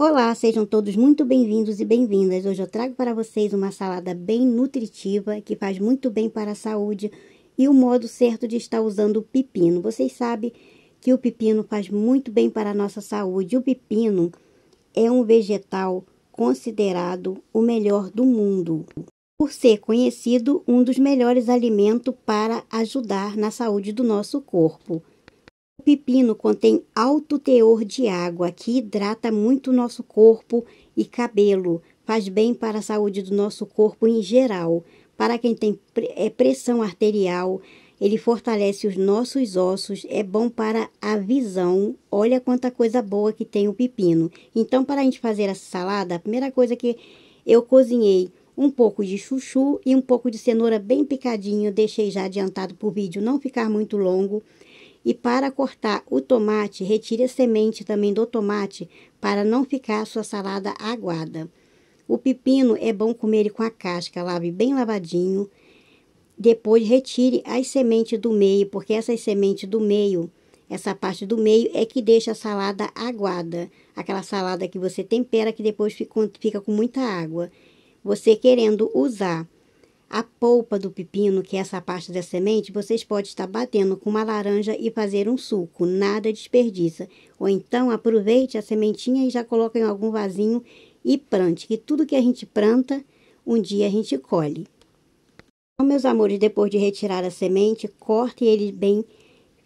Olá, sejam todos muito bem-vindos e bem-vindas. Hoje eu trago para vocês uma salada bem nutritiva que faz muito bem para a saúde e o modo certo de estar usando o pepino. Vocês sabem que o pepino faz muito bem para a nossa saúde. O pepino é um vegetal considerado o melhor do mundo, por ser conhecido um dos melhores alimentos para ajudar na saúde do nosso corpo pepino contém alto teor de água, que hidrata muito nosso corpo e cabelo, faz bem para a saúde do nosso corpo em geral. Para quem tem é, pressão arterial, ele fortalece os nossos ossos, é bom para a visão. Olha quanta coisa boa que tem o pepino. Então, para a gente fazer essa salada, a primeira coisa que eu cozinhei um pouco de chuchu e um pouco de cenoura bem picadinho, deixei já adiantado para o vídeo não ficar muito longo. E para cortar o tomate, retire a semente também do tomate para não ficar a sua salada aguada. O pepino é bom comer ele com a casca, lave bem lavadinho. Depois retire as sementes do meio, porque essas sementes do meio, essa parte do meio é que deixa a salada aguada. Aquela salada que você tempera que depois fica, fica com muita água. Você querendo usar a polpa do pepino, que é essa parte da semente, vocês podem estar batendo com uma laranja e fazer um suco, nada desperdiça. Ou então aproveite a sementinha e já coloca em algum vasinho e plante, que tudo que a gente planta, um dia a gente colhe. Então, meus amores, depois de retirar a semente, corte ele bem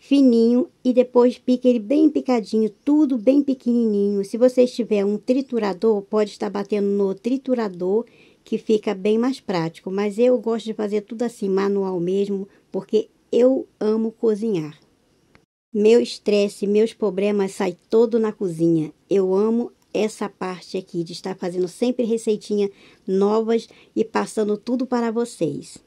fininho e depois pique ele bem picadinho, tudo bem pequenininho. Se você tiver um triturador, pode estar batendo no triturador que fica bem mais prático, mas eu gosto de fazer tudo assim manual mesmo, porque eu amo cozinhar. Meu estresse, meus problemas saem todo na cozinha. Eu amo essa parte aqui de estar fazendo sempre receitinhas novas e passando tudo para vocês.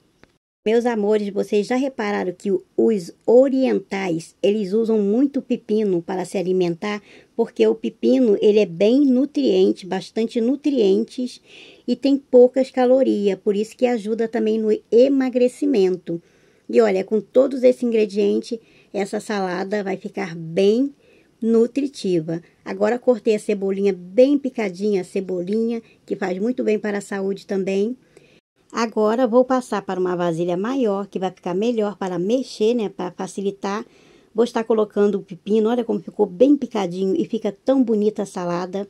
Meus amores, vocês já repararam que os orientais, eles usam muito pepino para se alimentar, porque o pepino, ele é bem nutriente, bastante nutrientes e tem poucas calorias, por isso que ajuda também no emagrecimento. E olha, com todos esses ingredientes, essa salada vai ficar bem nutritiva. Agora cortei a cebolinha bem picadinha, a cebolinha, que faz muito bem para a saúde também. Agora vou passar para uma vasilha maior, que vai ficar melhor para mexer, né, para facilitar. Vou estar colocando o pepino, olha como ficou bem picadinho e fica tão bonita a salada.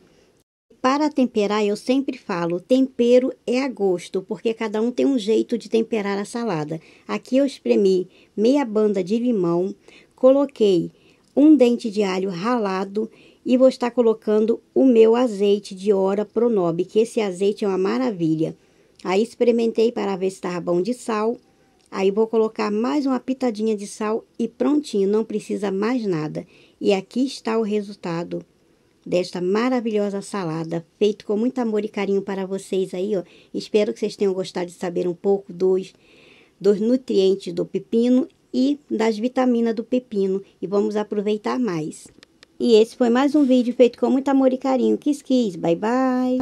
Para temperar, eu sempre falo, tempero é a gosto, porque cada um tem um jeito de temperar a salada. Aqui eu espremi meia banda de limão, coloquei um dente de alho ralado e vou estar colocando o meu azeite de pro Pronob, que esse azeite é uma maravilha. Aí experimentei para ver se estava bom de sal. Aí vou colocar mais uma pitadinha de sal e prontinho, não precisa mais nada. E aqui está o resultado desta maravilhosa salada, feito com muito amor e carinho para vocês aí, ó. Espero que vocês tenham gostado de saber um pouco dos, dos nutrientes do pepino e das vitaminas do pepino e vamos aproveitar mais. E esse foi mais um vídeo feito com muito amor e carinho. Kiss, kiss. Bye, bye.